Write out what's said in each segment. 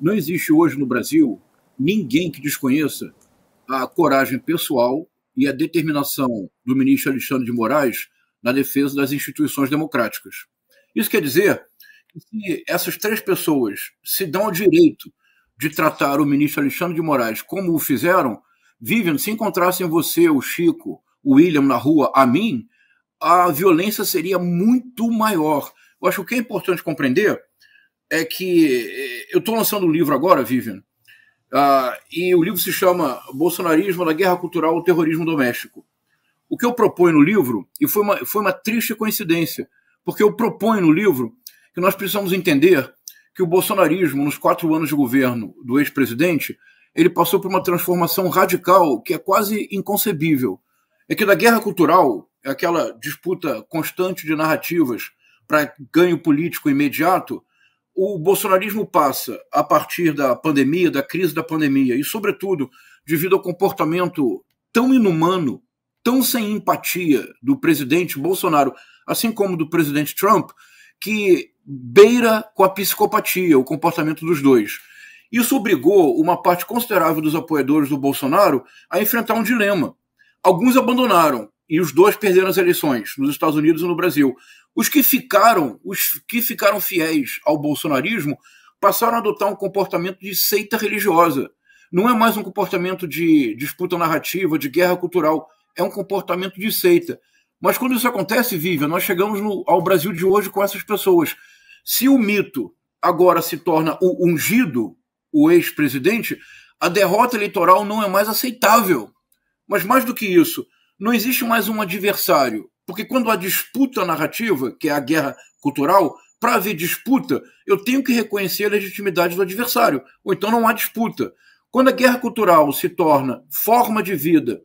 Não existe hoje no Brasil ninguém que desconheça a coragem pessoal e a determinação do ministro Alexandre de Moraes na defesa das instituições democráticas. Isso quer dizer que se essas três pessoas se dão o direito de tratar o ministro Alexandre de Moraes como o fizeram, Vivian, se encontrassem você, o Chico, o William na rua, a mim, a violência seria muito maior. Eu acho que o que é importante compreender é que eh, eu estou lançando um livro agora, Vivian, uh, e o livro se chama Bolsonarismo da Guerra Cultural ao Terrorismo Doméstico. O que eu proponho no livro, e foi uma, foi uma triste coincidência, porque eu proponho no livro que nós precisamos entender que o bolsonarismo, nos quatro anos de governo do ex-presidente, ele passou por uma transformação radical que é quase inconcebível. É que da guerra cultural, é aquela disputa constante de narrativas para ganho político imediato, o bolsonarismo passa a partir da pandemia, da crise da pandemia, e, sobretudo, devido ao comportamento tão inumano, tão sem empatia do presidente Bolsonaro, assim como do presidente Trump, que beira com a psicopatia o comportamento dos dois. Isso obrigou uma parte considerável dos apoiadores do Bolsonaro a enfrentar um dilema. Alguns abandonaram, e os dois perderam as eleições, nos Estados Unidos e no Brasil. Os que ficaram, os que ficaram fiéis ao bolsonarismo, passaram a adotar um comportamento de seita religiosa. Não é mais um comportamento de disputa narrativa, de guerra cultural, é um comportamento de seita. Mas quando isso acontece, Vivian, nós chegamos no, ao Brasil de hoje com essas pessoas. Se o mito agora se torna o ungido, o ex-presidente, a derrota eleitoral não é mais aceitável. Mas mais do que isso, não existe mais um adversário. Porque quando há disputa narrativa, que é a guerra cultural, para haver disputa, eu tenho que reconhecer a legitimidade do adversário, ou então não há disputa. Quando a guerra cultural se torna forma de vida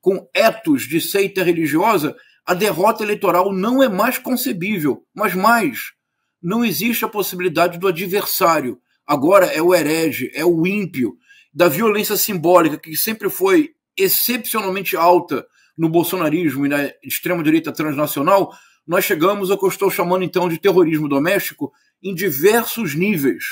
com etos de seita religiosa, a derrota eleitoral não é mais concebível. Mas mais, não existe a possibilidade do adversário. Agora é o herege, é o ímpio, da violência simbólica, que sempre foi excepcionalmente alta no bolsonarismo e na extrema-direita transnacional, nós chegamos ao que eu estou chamando então de terrorismo doméstico em diversos níveis.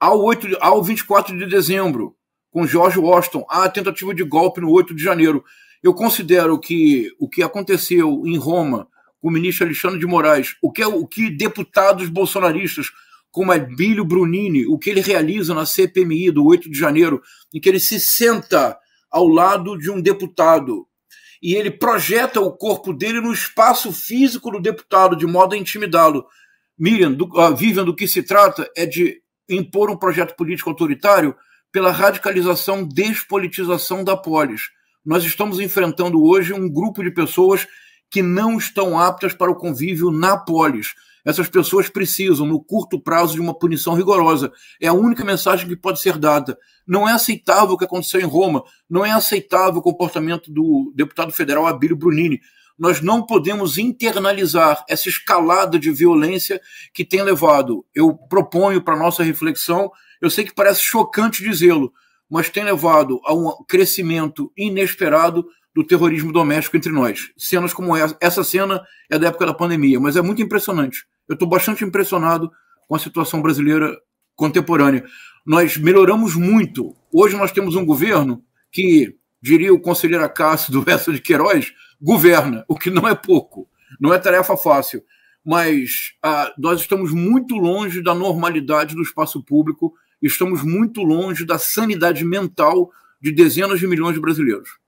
Ao, 8, ao 24 de dezembro, com George Washington, a tentativa de golpe no 8 de janeiro. Eu considero que o que aconteceu em Roma com o ministro Alexandre de Moraes, o que, é o que deputados bolsonaristas como Abílio Brunini, o que ele realiza na CPMI do 8 de janeiro, em que ele se senta ao lado de um deputado e ele projeta o corpo dele no espaço físico do deputado, de modo a intimidá-lo. Miriam, do, uh, Vivian, do que se trata é de impor um projeto político autoritário pela radicalização, despolitização da polis. Nós estamos enfrentando hoje um grupo de pessoas que não estão aptas para o convívio na polis. Essas pessoas precisam, no curto prazo, de uma punição rigorosa. É a única mensagem que pode ser dada. Não é aceitável o que aconteceu em Roma, não é aceitável o comportamento do deputado federal Abílio Brunini. Nós não podemos internalizar essa escalada de violência que tem levado. Eu proponho para nossa reflexão, eu sei que parece chocante dizê-lo, mas tem levado a um crescimento inesperado do terrorismo doméstico entre nós. Cenas como essa, essa cena é da época da pandemia, mas é muito impressionante eu estou bastante impressionado com a situação brasileira contemporânea. Nós melhoramos muito. Hoje nós temos um governo que, diria o conselheiro Acácio do Verso de Queiroz, governa, o que não é pouco. Não é tarefa fácil. Mas ah, nós estamos muito longe da normalidade do espaço público, estamos muito longe da sanidade mental de dezenas de milhões de brasileiros.